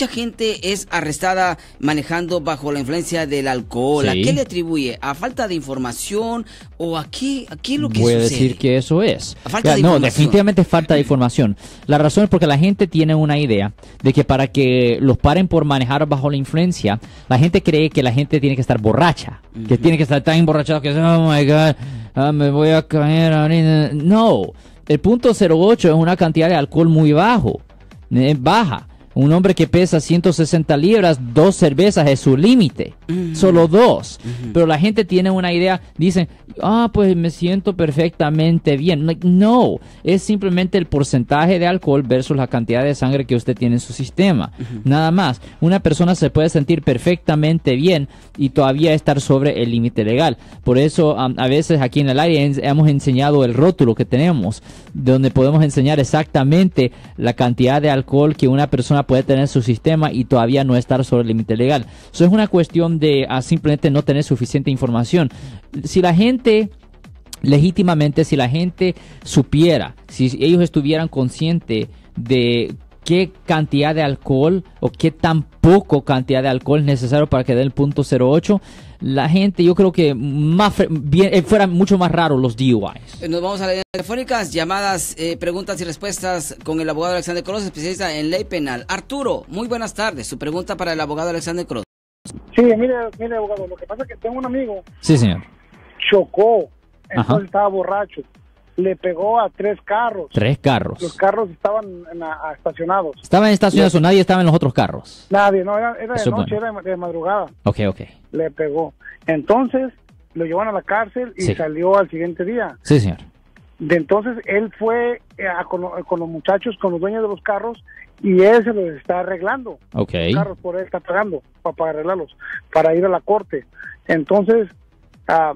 mucha gente es arrestada manejando bajo la influencia del alcohol. ¿A qué le atribuye? ¿A falta de información o a qué, lo que Voy decir que eso es. falta no, definitivamente falta de información. La razón es porque la gente tiene una idea de que para que los paren por manejar bajo la influencia, la gente cree que la gente tiene que estar borracha, que tiene que estar tan emborrachado que, oh my God, ah, me voy a caer No, el punto 08 es una cantidad de alcohol muy bajo, eh, baja. Un hombre que pesa 160 libras, dos cervezas es su límite. Mm. Solo dos. Mm-hmm. Pero la gente tiene una idea, dicen, ah, pues me siento perfectamente bien. no, es simplemente el porcentaje de alcohol versus la cantidad de sangre que usted tiene en su sistema. Mm-hmm. Nada más. Una persona se puede sentir perfectamente bien y todavía estar sobre el límite legal. Por eso a veces aquí en el área hemos enseñado el rótulo que tenemos, donde podemos enseñar exactamente la cantidad de alcohol que una persona puede tener su sistema y todavía no estar sobre el límite legal. Eso es una cuestión de ah, simplemente no tener suficiente información. Si la gente legítimamente, si la gente supiera, si ellos estuvieran conscientes de qué cantidad de alcohol o qué tan poco cantidad de alcohol es necesario para que dé el punto 08. La gente, yo creo que más eh, fueran mucho más raros los DUIs. Eh, nos vamos a las telefónicas, llamadas, eh, preguntas y respuestas con el abogado Alexander Cruz, especialista en ley penal. Arturo, muy buenas tardes. Su pregunta para el abogado Alexander Cruz. Sí, mire, mire, abogado, lo que pasa es que tengo un amigo. Sí, señor. Chocó, estaba borracho le pegó a tres carros. Tres carros. Los carros estaban en estacionados. Estaban estacionados, o nadie estaba en los otros carros. Nadie, no, era, de noche, era de, madrugada. Ok, ok. Le pegó. Entonces lo llevaron a la cárcel y salió al siguiente día. Sí, señor. De entonces él fue eh, a, eh, con, los muchachos, con los dueños de los carros y él se los está arreglando. Ok. Los carros por él está pagando para, arreglarlos, para ir a la corte. Entonces, ah,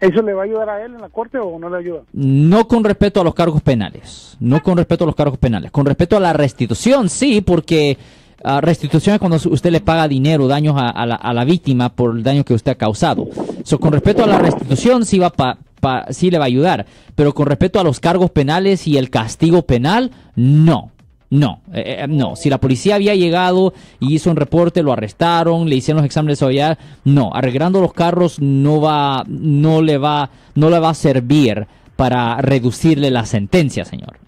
¿Eso le va a ayudar a él en la corte o no le ayuda? No con respeto a los cargos penales, no con respeto a los cargos penales, con respeto a la restitución, sí, porque ah, restitución es cuando usted le paga dinero, daños a, la, a, la, víctima por el daño que usted ha causado. So, con respecto a la restitución, sí, va pa, pa, sí le va a ayudar, pero con respeto a los cargos penales y el castigo penal, no. No, eh, eh, no. Si la policía había llegado y hizo un reporte, lo arrestaron, le hicieron los exámenes de no. Arreglando los carros no va, no le va, no le va a servir para reducirle la sentencia, señor.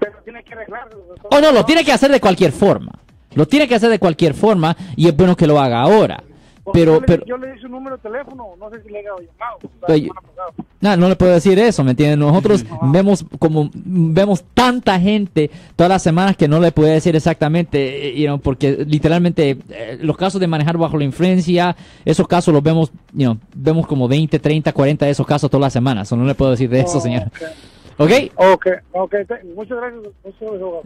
Pero tiene que arreglarlo. O oh, no, lo tiene que hacer de cualquier forma. Lo tiene que hacer de cualquier forma y es bueno que lo haga ahora. Pero, yo, di su número de teléfono, no sé si le he llamado. no le puedo decir eso, ¿me entiendes? Nosotros vemos como vemos tanta gente todas las semanas que no le puedo decir exactamente, eh, you porque literalmente eh, los casos de manejar bajo la influencia, esos casos los vemos, you vemos como 20, 30, 40 de esos casos todas las semanas, no le puedo decir de eso, oh, señor. ¿Ok? Ok, ok. Muchas gracias.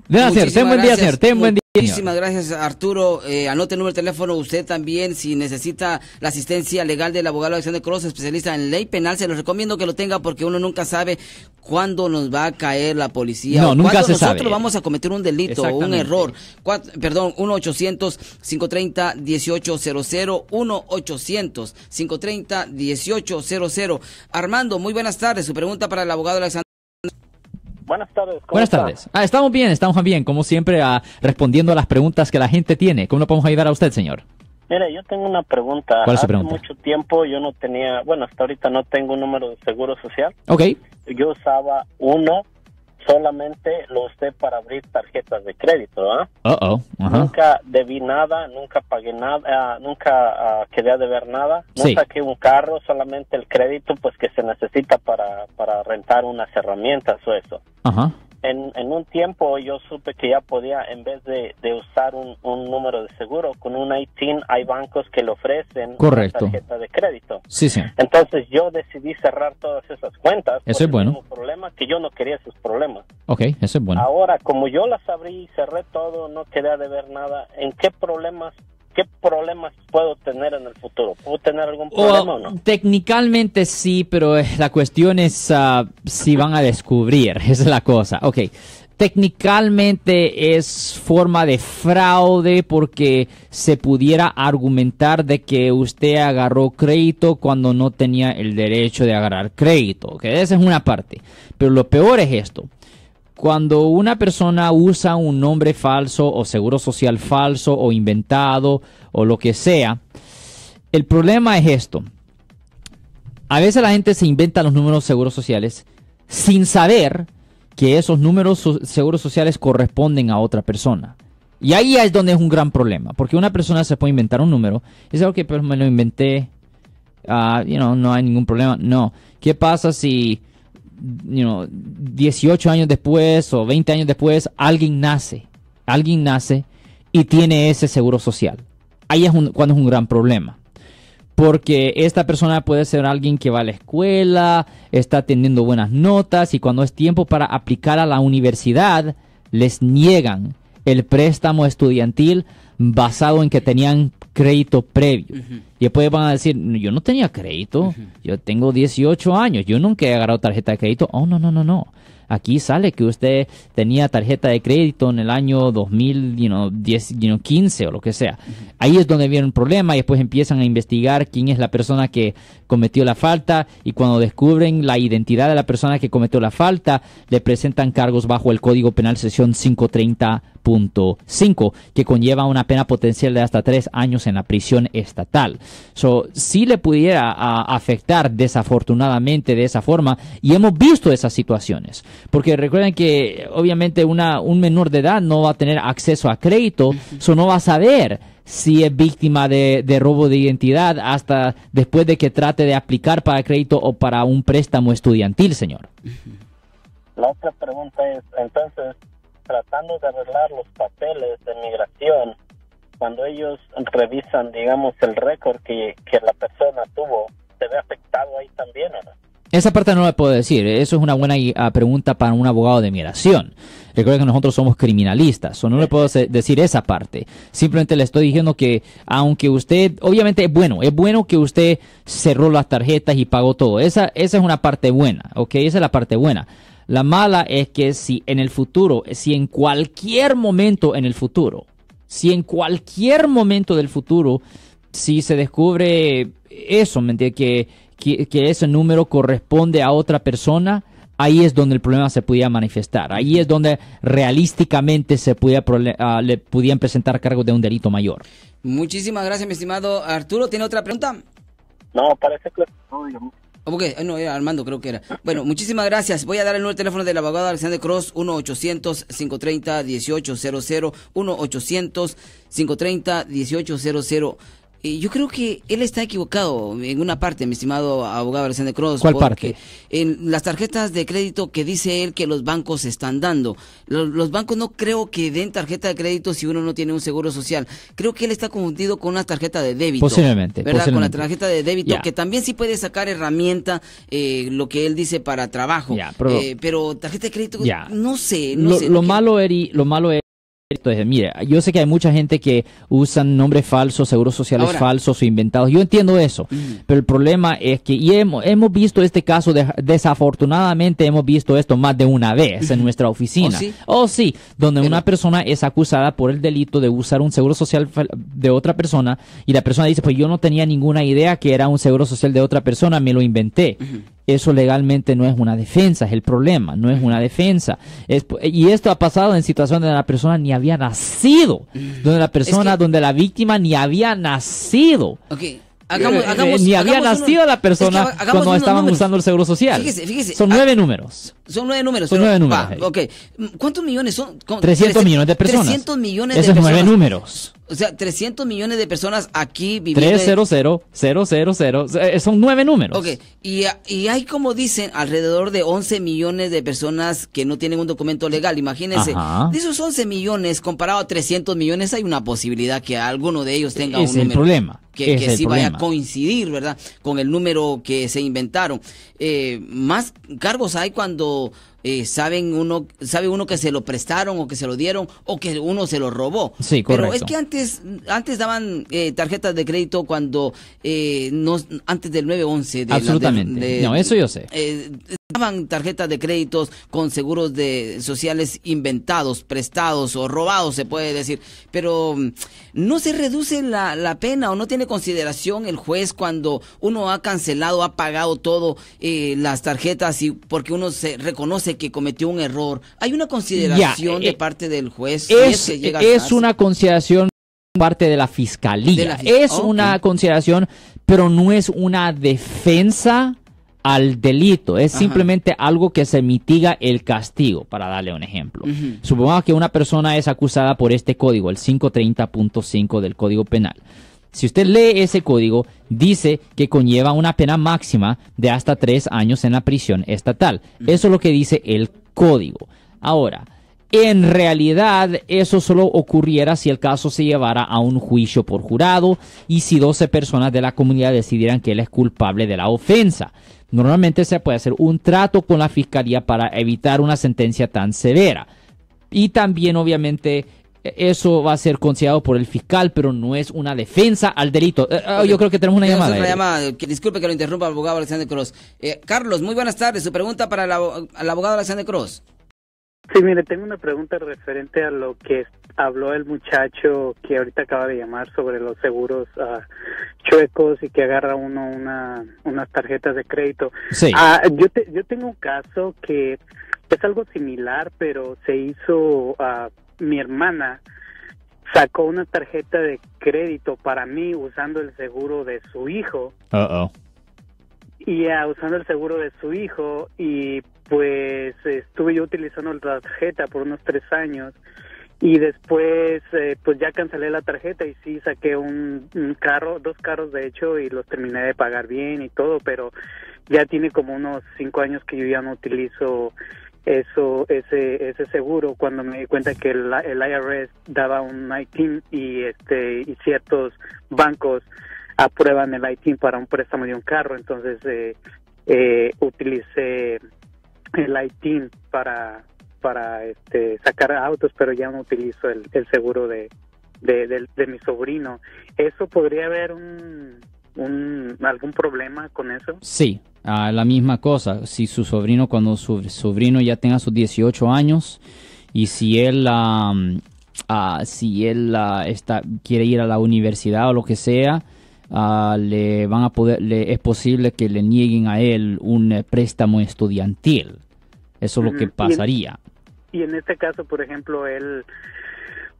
Gracias, buen día, buen día. Muchísimas gracias, Arturo. Eh, anote el número de teléfono. Usted también, si necesita la asistencia legal del abogado Alexander Cross, especialista en ley penal, se lo recomiendo que lo tenga porque uno nunca sabe cuándo nos va a caer la policía. No, nunca se nosotros sabe. vamos a cometer un delito o un error. perdón, 1-800-530-1800. 1-800-530-1800. Armando, muy buenas tardes. Su pregunta para el abogado Alexander Buenas tardes. Buenas tardes. Ah, estamos bien, estamos bien, como siempre, ah, respondiendo a las preguntas que la gente tiene. ¿Cómo lo podemos ayudar a usted, señor? Mire, yo tengo una pregunta. ¿Cuál es su Hace mucho tiempo yo no tenía, bueno, hasta ahorita no tengo un número de seguro social. Ok. Yo usaba uno solamente lo usé para abrir tarjetas de crédito. ¿ah? Uh Nunca debí nada, nunca pagué nada, ah, nunca nunca ah, quería deber nada. No saqué un carro, solamente el crédito pues que se necesita para, para rentar unas herramientas o eso. Ajá en, un tiempo yo supe que ya podía, en vez de, usar un, número de seguro, con un ITIN hay bancos que le ofrecen tarjeta de crédito. Sí, sí. Entonces yo decidí cerrar todas esas cuentas. Eso es bueno. problema que yo no quería esos problemas. Ok, eso es bueno. Ahora, como yo las abrí y cerré todo, no quería de ver nada, ¿en qué problemas ¿Qué problemas puedo tener en el futuro? ¿Puedo tener algún oh, problema o, no? Técnicamente sí, pero eh, la cuestión es ah, si van a descubrir, esa es la cosa. Ok, técnicamente es forma de fraude porque se pudiera argumentar de que usted agarró crédito cuando no tenía el derecho de agarrar crédito. esa es una parte. Pero lo peor es esto. Cuando una persona usa un nombre falso o seguro social falso o inventado o lo que sea, el problema es esto. A veces la gente se inventa los números seguros sociales sin saber que esos números seguros sociales corresponden a otra persona. Y ahí es donde es un gran problema, porque una persona se puede inventar un número Es algo que, pero pues, me lo inventé, ah, you know, no hay ningún problema. No, ¿qué pasa si 18 años después o 20 años después, alguien nace, alguien nace y tiene ese seguro social. Ahí es cuando es un gran problema. Porque esta persona puede ser alguien que va a la escuela, está teniendo buenas notas y cuando es tiempo para aplicar a la universidad, les niegan el préstamo estudiantil basado en que tenían crédito previo. Y después van a decir, yo no tenía crédito, yo tengo 18 años, yo nunca he agarrado tarjeta de crédito. Oh, no, no, no, no. Aquí sale que usted tenía tarjeta de crédito en el año 2015 o lo que sea. Ahí es donde viene un problema y después empiezan a investigar quién es la persona que cometió la falta y cuando descubren la identidad de la persona que cometió la falta, le presentan cargos bajo el Código Penal Sesión 530 que conlleva una pena potencial de hasta tres años en la prisión estatal. So, si le pudiera afectar desafortunadamente de esa forma, y hemos visto esas situaciones, porque recuerden que obviamente una, un menor de edad no va a tener acceso a crédito, so no va a saber si es víctima de, de, robo de identidad hasta después de que trate de aplicar para crédito o para un préstamo estudiantil, señor. La otra pregunta es, entonces, tratando de arreglar los papeles de migración, cuando ellos revisan, digamos, el récord que, la persona tuvo, ¿se ve afectado ahí también Esa parte no la puedo decir. ¿eh? Eso es una buena eh, pregunta para un abogado de migración. Recuerden que nosotros somos criminalistas, o no le puedo decir esa parte. Simplemente le estoy diciendo que, aunque usted, obviamente es bueno, es bueno que usted cerró las tarjetas y pagó todo. Esa, esa es una parte buena, ¿ok? Esa es la parte buena. La mala es que si en el futuro, si en cualquier momento en el futuro, si en cualquier momento del futuro, si se descubre eso, ¿me Que, que, ese número corresponde a otra persona, ahí es donde el problema se podía manifestar. Ahí es donde realísticamente se podía, ah, le podían presentar cargos de un delito mayor. Muchísimas gracias, mi estimado Arturo. ¿Tiene otra pregunta? No, parece que... No, Ah, ok, no, era Armando creo que era. Bueno, muchísimas gracias. Voy a dar el número de teléfono del abogado Alexander Cross, 1-800-530-1800, 1-800-530-1800. Eh, yo creo que él está equivocado en una parte, mi estimado abogado Alexander Cross. ¿Cuál parte? En las tarjetas de crédito que dice él que los bancos están dando. Los, bancos no creo que den tarjeta de crédito si uno no tiene un seguro social. Creo que él está confundido con una tarjeta de débito. Posiblemente. ¿Verdad? Con la tarjeta de débito, que también sí puede sacar herramienta, eh, lo que él dice, para trabajo. Eh, pero, tarjeta de crédito, no sé. sé, lo, malo, lo malo es. Entonces, mire, yo sé que hay mucha gente que usan nombres falsos, seguros sociales falsos o inventados. Yo entiendo eso, mm. pero el problema es que y hemos, visto este caso, desafortunadamente hemos visto esto más de una vez en nuestra oh, oficina. ¿Oh, sí? donde una persona es acusada por el delito de usar un seguro social de otra persona y la persona dice, pues yo no tenía ninguna idea que era un seguro social de otra persona, me lo inventé. Eso legalmente no es una defensa, es el problema, no es una defensa. y esto ha pasado en situaciones donde la persona ni había nacido, donde la persona, donde la víctima ni había nacido. Eh, eh, ni había nacido la persona cuando estaban usando el seguro social. Fíjese, fíjese, son ah, nueve números. Son nueve números. Son nueve números. ¿Cuántos millones son? 300, millones de personas. 300 millones de Esos nueve números. O sea, 300 millones de personas aquí viviendo. 300, 000, eh, son nueve números. Ok, y, y, hay como dicen alrededor de 11 millones de personas que no tienen un documento legal, imagínense. De esos 11 millones comparado a 300 millones, hay una posibilidad que alguno de ellos tenga un número. problema. Que, sí vaya a coincidir, ¿verdad? Con el número que se inventaron. Eh, más cargos hay cuando eh, saben uno, sabe uno que se lo prestaron o que se lo dieron o que uno se lo robó. Sí, correcto. Pero es que antes, antes daban eh, tarjetas de crédito cuando eh, no, antes del 9-11. Absolutamente. no, eso yo sé tarjetas de créditos con seguros de sociales inventados, prestados o robados, se puede decir. Pero mm, no se reduce la, pena o no tiene consideración el juez cuando uno ha cancelado, ha pagado todo eh, las tarjetas y porque uno se reconoce que cometió un error. Hay una consideración de eh, parte del juez. Es, es, una consideración parte de la fiscalía. es una consideración, pero no es una defensa al delito, es simplemente algo que se mitiga el castigo, para darle un ejemplo. Supongamos que una persona es acusada por este código, el 530.5 del Código Penal. Si usted lee ese código, dice que conlleva una pena máxima de hasta tres años en la prisión estatal. Eso es lo que dice el código. Ahora, en realidad, eso solo ocurriera si el caso se llevara a un juicio por jurado y si 12 personas de la comunidad decidieran que él es culpable de la ofensa. Normalmente se puede hacer un trato con la fiscalía para evitar una sentencia tan severa. Y también, obviamente, eso va a ser considerado por el fiscal, pero no es una defensa al delito. Eh, eh, yo creo que tenemos una llamada. Disculpe que lo interrumpa, abogado Alexander Cruz. Eh, Carlos, muy buenas tardes. Su pregunta para el, abogado Alexander Cruz. Sí, mire, tengo una pregunta referente a lo que habló el muchacho que ahorita acaba de llamar sobre los seguros ah, chuecos y que agarra uno unas tarjetas de crédito. Sí. Ah, yo, tengo un caso que es algo similar, pero se hizo ah, mi hermana sacó una tarjeta de crédito para mí usando el seguro de su hijo. Uh -oh. Y usando el seguro de su hijo y pues estuve yo utilizando la tarjeta por unos tres años y después eh, pues ya cancelé la tarjeta y sí saqué un, carro, dos carros de hecho y los terminé de pagar bien y todo, pero ya tiene como unos cinco años que yo ya no utilizo eso ese ese seguro cuando me di cuenta que el, el IRS daba un ITIN y este y ciertos bancos aprueban el ITIN para un préstamo de un carro entonces eh, eh utilicé el ITIN para para este, sacar autos, pero ya no utilizo el, seguro de, mi sobrino. ¿Eso podría haber un, algún problema con eso? Sí, la misma cosa. Si su sobrino, cuando su sobrino ya tenga sus 18 años y si él... si él está, quiere ir a la universidad o lo que sea, le van a poder, es posible que le nieguen a él un préstamo estudiantil eso es lo que pasaría. Y en, este caso, por ejemplo, él,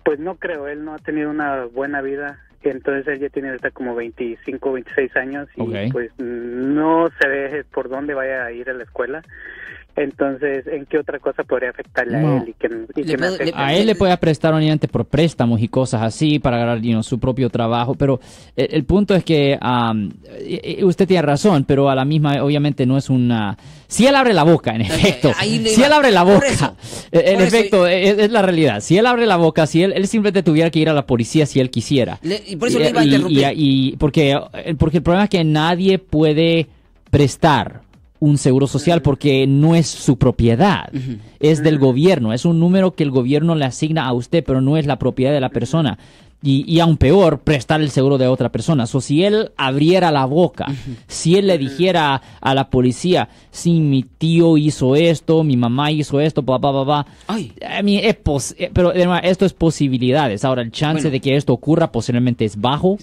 pues no creo, él no ha tenido una buena vida entonces él ya tiene hasta como 25, 26 años y pues no se ve por dónde vaya a ir a la escuela entonces, ¿en qué otra cosa podría afectarle a él? a él le puede prestar obviamente por préstamos y cosas así para ganar su propio trabajo, pero el, punto es que eh, eh, usted tiene razón, pero a la misma obviamente no es una... Si él abre la boca, en efecto. si él abre la boca, eh, en efecto, es, la realidad. Si él abre la boca, si él, él simplemente tuviera que ir a la policía si él quisiera. y por eso le iba a interrumpir. porque, porque el problema es que nadie puede prestar un seguro social porque no es su propiedad, es del gobierno, es un número que el gobierno le asigna a usted, pero no es la propiedad de la persona. Y, y aún peor, prestar el seguro de otra persona. O si él abriera la boca, si él le dijera a la policía, si sí, mi tío hizo esto, mi mamá hizo esto, papá papá, papá. pero esto es posibilidades. Ahora, el chance de que esto ocurra posiblemente es bajo.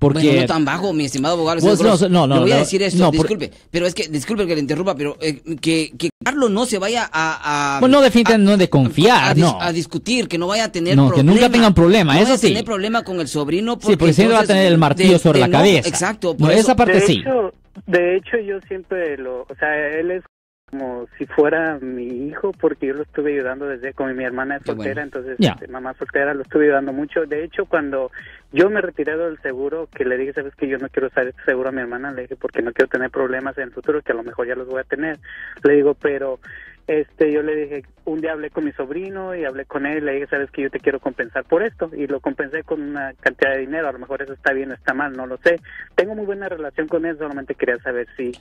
Porque... no tan bajo, mi estimado abogado. no, no, no, voy a decir esto, disculpe. Pero es que, disculpe que le interrumpa, pero eh, que, que Carlos no se vaya a... a bueno, no definitivamente no de confiar, no. A discutir, que no vaya a tener no, que nunca tengan problema, no eso sí. tener problema con el sobrino porque... Sí, porque siempre va a tener el martillo sobre la cabeza. Exacto. Por esa parte de sí. Hecho, de hecho, yo siempre lo... O sea, él es como si fuera mi hijo porque yo lo estuve ayudando desde con mi hermana es soltera entonces este, mamá soltera lo estuve ayudando mucho de hecho cuando yo me he retirado del seguro, que le dije, sabes que yo no quiero usar este seguro a mi hermana, le dije, porque no quiero tener problemas en el futuro, que a lo mejor ya los voy a tener. Le digo, pero este yo le dije, un día hablé con mi sobrino y hablé con él, y le dije, sabes que yo te quiero compensar por esto, y lo compensé con una cantidad de dinero, a lo mejor eso está bien o está mal, no lo sé. Tengo muy buena relación con él, solamente quería saber si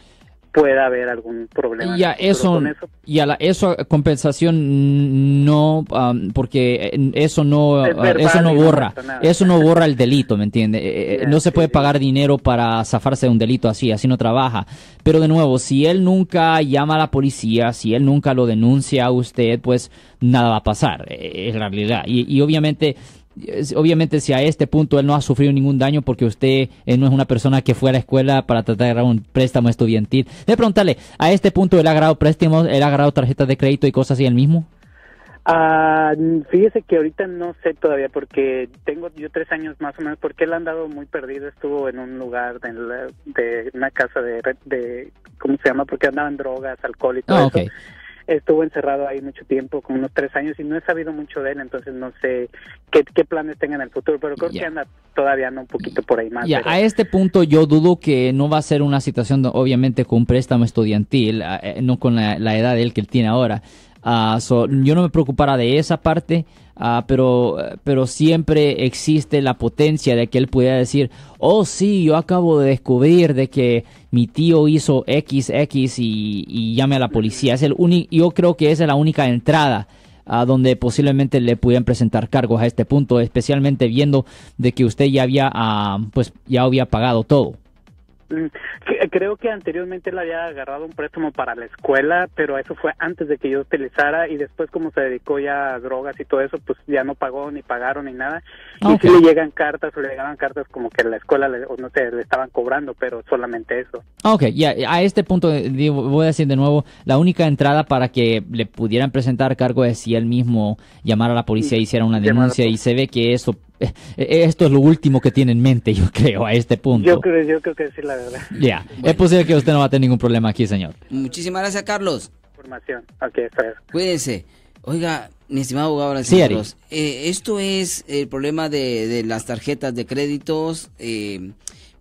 pueda haber algún problema. Y eso, y a la compensación no, porque eh, eso no, ah, eso no borra, eso no borra el delito, ¿me entiende? Eh, eh, no se puede pagar dinero para zafarse de un delito así, así no trabaja. Pero de nuevo, si él nunca llama a la policía, si él nunca lo denuncia a usted, pues nada va a pasar, es la realidad. Y, y obviamente obviamente si a este punto él no ha sufrido ningún daño porque usted eh, no es una persona que fue a la escuela para tratar de agarrar un préstamo estudiantil. De preguntarle, ¿a este punto él ha agarrado préstamos, él ha agarrado tarjetas de crédito y cosas así el mismo? Ah, fíjese que ahorita no sé todavía porque tengo yo tres años más o menos porque él ha andado muy perdido, estuvo en un lugar de, una casa de, ¿cómo se llama? Porque andaban drogas, alcohol y todo. Ah, eso estuvo encerrado ahí mucho tiempo, con unos tres años, y no he sabido mucho de él, entonces no sé qué, planes tenga en el futuro, pero creo que anda todavía no un poquito por ahí más. Ya, a este punto yo dudo que no va a ser una situación, obviamente, con un préstamo estudiantil, eh, no con la, la edad de él que él tiene ahora, Ah, yo no me preocupara de esa parte, ah, pero, pero siempre existe la potencia de que él pudiera decir, oh sí, yo acabo de descubrir de que mi tío hizo XX y, y llame a la policía. Es el yo creo que esa es la única entrada a ah, donde posiblemente le pudieran presentar cargos a este punto, especialmente viendo de que usted ya había, pues ya había pagado todo. Mm, creo que anteriormente él había agarrado un préstamo para la escuela, pero eso fue antes de que yo utilizara y después como se dedicó ya a drogas y todo eso, pues ya no pagó ni pagaron ni nada. Y si le llegan cartas o le llegaban cartas como que la escuela le, no se le estaban cobrando, pero solamente eso. Ok, ya a este punto eh, voy a decir de nuevo, la única entrada para que le pudieran presentar cargo es si él mismo llamara a la policía, mm, y hiciera una denuncia y se ve que eso eh, esto es lo último que tiene en mente, yo creo, a este punto. Yo creo, yo creo que sí, la verdad. Ya, es posible que usted no va a tener ningún problema aquí, señor. Muchísimas gracias, Carlos. Información. está Cuídense. Oiga, mi estimado abogado ahora eh, esto es el problema de, las tarjetas de créditos. Eh,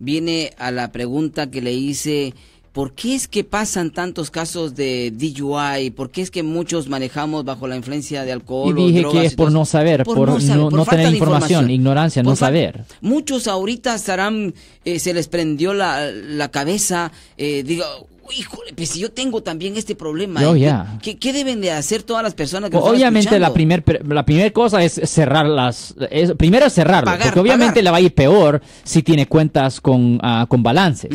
viene a la pregunta que le hice ¿por qué es que pasan tantos casos de DUI? ¿Por qué es que muchos manejamos bajo la influencia de alcohol? Y dije que es por no saber, por, no, tener información, ignorancia, no saber. Muchos ahorita estarán, eh, se les prendió la, cabeza, eh, digo, híjole, pues si yo tengo también este problema, ¿Qué, deben de hacer todas las personas que Obviamente la primera la primer cosa es cerrar las, primero cerrarlas, porque obviamente le va a ir peor si tiene cuentas con, ah, con balances.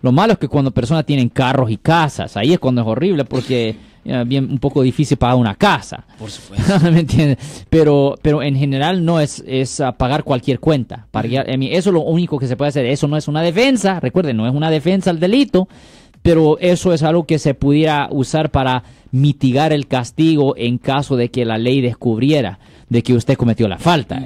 Lo malo es que cuando personas tienen carros y casas, ahí es cuando es horrible porque... bien un poco difícil pagar una casa. Por supuesto. ¿Me entiendes? Pero, pero en general no es, es ah, pagar cualquier cuenta. eso es lo único que se puede hacer. Eso no es una defensa. Recuerden, no es una defensa al delito, pero eso es algo que se pudiera usar para mitigar el castigo en caso de que la ley descubriera de que usted cometió la falta.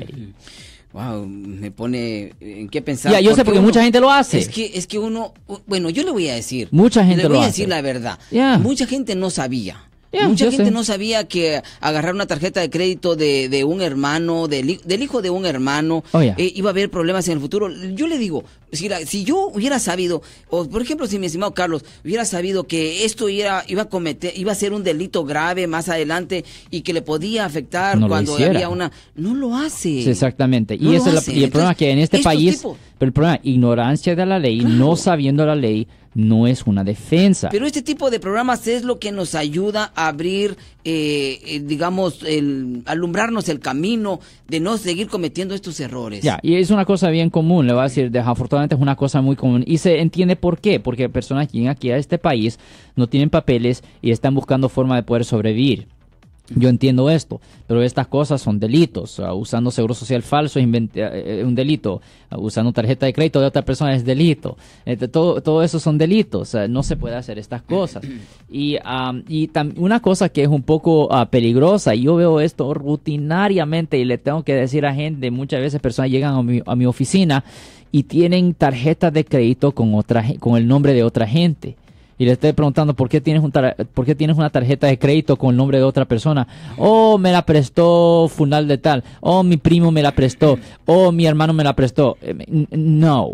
Wow, me pone eh, en qué pensar. Ya, yo sé porque mucha gente lo hace. Es que es que uno, bueno, yo le voy a decir. Mucha gente le voy a decir la verdad. Mucha gente no sabía. Mucha gente no sabía que agarrar una tarjeta de crédito de, de un hermano, del, hijo de un hermano, oh, eh, iba a haber problemas en el futuro. Yo le digo, si, yo hubiera sabido, o por ejemplo, si mi estimado Carlos hubiera sabido que esto iba, iba a cometer, iba a ser un delito grave más adelante y que le podía afectar cuando había una, no lo hace. exactamente. y, es el problema es que en este país, pero el problema, ignorancia de la ley, no sabiendo la ley, no es una defensa. Pero este tipo de programas es lo que nos ayuda a abrir, eh, eh, digamos, el, alumbrarnos el camino de no seguir cometiendo estos errores. Ya, y es una cosa bien común, le voy a decir, desafortunadamente es una cosa muy común. Y se entiende por qué, porque personas llegan aquí a este país, no tienen papeles y están buscando forma de poder sobrevivir. Yo entiendo esto, pero estas cosas son delitos. Ah, usando seguro social falso es eh, un delito. Ah, usando tarjeta de crédito de otra persona es delito. Todo, todo eso son delitos. No se puede hacer estas cosas. Y, una cosa que es un poco ah, peligrosa, y yo veo esto rutinariamente y le tengo que decir a gente, muchas veces personas llegan a mi, a mi oficina y tienen tarjetas de crédito con, otra, con el nombre de otra gente y le estoy preguntando por qué tienes un por tienes una tarjeta de crédito con el nombre de otra persona. Oh, me la prestó Funal de tal. Oh, mi primo me la prestó. Oh, mi hermano me la prestó. Eh, no.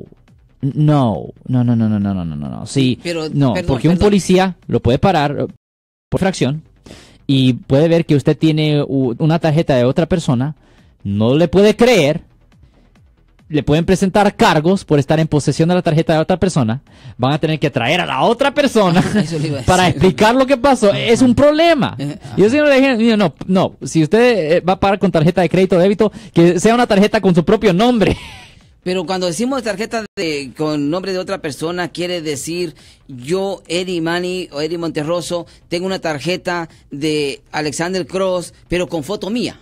No, no, no, no, no, no, no, no, Sí, no, porque un policía lo puede parar eh, por fracción y puede ver que usted tiene una tarjeta de otra persona, no le puede creer le pueden presentar cargos por estar en posesión de la tarjeta de otra persona. Van a tener que traer a la otra persona para explicar lo que pasó. Es un problema. Yo siempre le dije, no, no, si usted eh, va a pagar con tarjeta de crédito o débito, que sea una tarjeta con su propio nombre. Pero cuando decimos tarjeta de, con nombre de otra persona, quiere decir yo, Eddie Manny o Eddie Monterroso, tengo una tarjeta de Alexander Cross, pero con foto mía.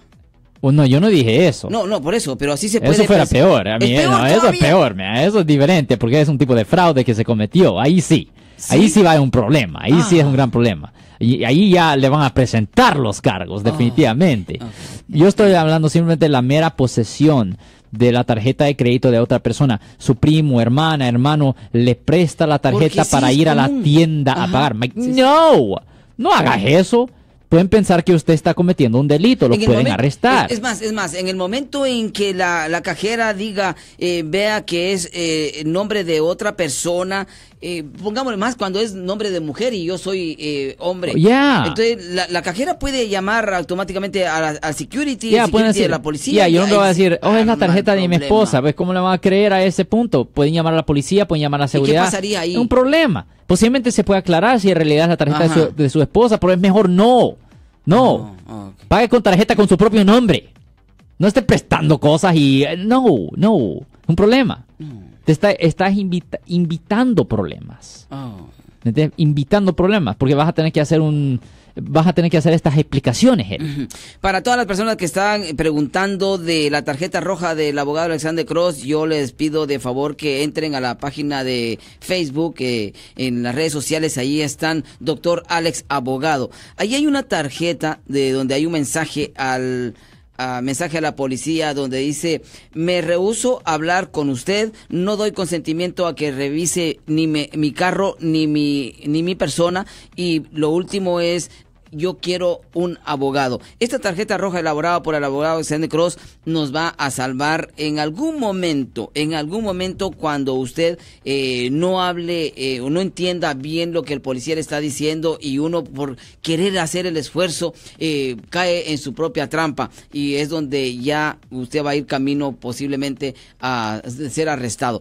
Pues no, yo no dije eso. No, no, por eso, pero así se puede. Eso fuera eh, peor. eso es peor, mira, eso es diferente, porque es un tipo de fraude que se cometió. Ahí sí. Ahí sí va a un problema. Ahí sí es ah. un gran problema. Y ahí ya le van a presentar los cargos, ah. definitivamente. Ah. Yo estoy hablando simplemente de la mera posesión de la tarjeta de crédito de otra persona. Su primo, hermana, hermano, le presta la tarjeta para ir a la tienda a pagar. no, no hagas eso pueden pensar que usted está cometiendo un delito, lo pueden arrestar. Es, más, es más, en el momento en que la, cajera diga, eh, vea que es eh, nombre de otra persona, eh, pongámosle más cuando es nombre de mujer y yo soy eh, hombre. Ya. Entonces, la, cajera puede llamar automáticamente a, la, a security, la policía. Ya, yo no le voy a decir, oh, es la tarjeta de mi esposa, ¿ves cómo le van a creer a ese punto? Pueden llamar a la policía, pueden llamar a la seguridad. ¿Y qué pasaría ahí? Un problema. Posiblemente se puede aclarar si en realidad es la tarjeta de su, esposa, pero es mejor no. No. Ah, Pague con tarjeta con su propio nombre. No esté prestando cosas y... Eh, no, no. Un problema. Te estás invitando problemas. Ah. Invitando problemas, porque vas a tener que hacer un vas a tener que hacer estas explicaciones. Para todas las personas que están preguntando de la tarjeta roja del abogado Alexander Cross, yo les pido de favor que entren a la página de Facebook, eh, en las redes sociales, ahí están doctor Alex Abogado. Ahí hay una tarjeta de donde hay un mensaje al mensaje a la policía donde dice, me rehuso hablar con usted, no doy consentimiento a que revise ni mi carro ni mi, ni mi persona y lo último es, yo quiero un abogado. Esta tarjeta roja elaborada por el abogado Sandy Cross nos va a salvar en algún momento, en algún momento cuando usted eh, no hable eh, o no entienda bien lo que el policía le está diciendo y uno por querer hacer el esfuerzo eh, cae en su propia trampa y es donde ya usted va a ir camino posiblemente a ser arrestado.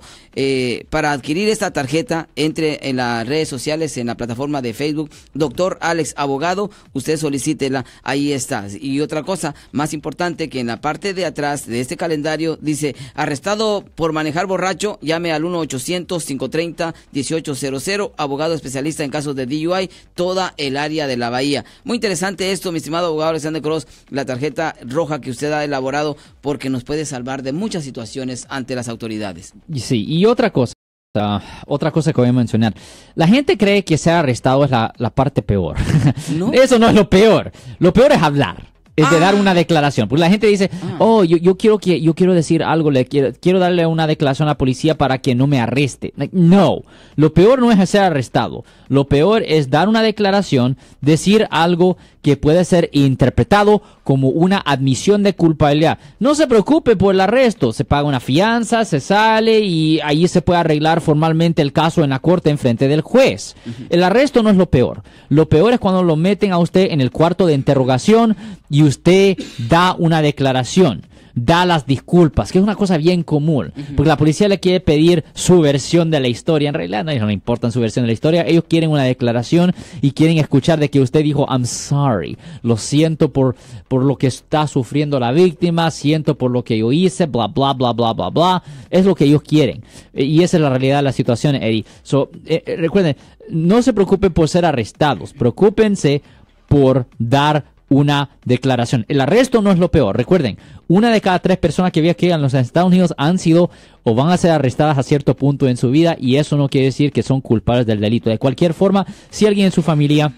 para adquirir esta tarjeta, entre en las redes sociales, en la plataforma de Facebook, doctor Alex Abogado usted solicítela, ahí está. Y otra cosa más importante que en la parte de atrás de este calendario dice, arrestado por manejar borracho, llame al 1-800-530-1800, abogado especialista en casos de DUI, toda el área de la Bahía. Muy interesante esto, mi estimado abogado Alexander Cross, la tarjeta roja que usted ha elaborado porque nos puede salvar de muchas situaciones ante las autoridades. Sí, y otra cosa. Ah, otra cosa que voy a mencionar. La gente cree que ser arrestado es la, parte peor. Eso no es lo peor. Lo peor es hablar. Es de dar ah. una declaración. Porque la gente dice, ah. oh, yo, quiero que, yo quiero decir algo, le quiero, quiero darle una declaración a la policía para que no me arreste. no. Lo peor no es ser arrestado. Lo peor es dar una declaración, decir algo que puede ser interpretado como una admisión de culpabilidad. No se preocupe por el arresto, se paga una fianza, se sale y ahí se puede arreglar formalmente el caso en la corte en frente del juez. El arresto no es lo peor. Lo peor es cuando lo meten a usted en el cuarto de interrogación y usted da una declaración da las disculpas, que es una cosa bien común, porque la policía le quiere pedir su versión de la historia, en realidad no, ellos no importa su versión de la historia, ellos quieren una declaración y quieren escuchar de que usted dijo, I'm sorry, lo siento por, por lo que está sufriendo la víctima, siento por lo que yo hice, bla, bla, bla, bla, bla, bla, es lo que ellos quieren. E, y esa es la realidad de la situación, Eddie. So, eh, eh, recuerden, no se preocupen por ser arrestados, preocúpense por dar una declaración. El arresto no es lo peor. Recuerden, una de cada tres personas que aquí en los Estados Unidos han sido o van a ser arrestadas a cierto punto en su vida y eso no quiere decir que son culpables del delito. De cualquier forma, si alguien en su familia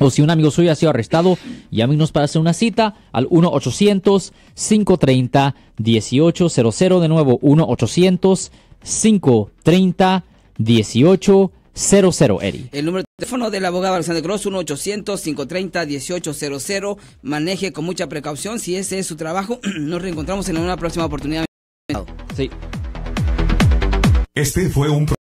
o si un amigo suyo ha sido arrestado, llámenos para hacer una cita al 1-800-530-1800. De nuevo, 1-800-530-1800. 00 El número de teléfono del abogado Alexander Cross, 1-800-530-1800. Maneje con mucha precaución. Si ese es su trabajo, nos reencontramos en una próxima oportunidad. Sí. Este fue un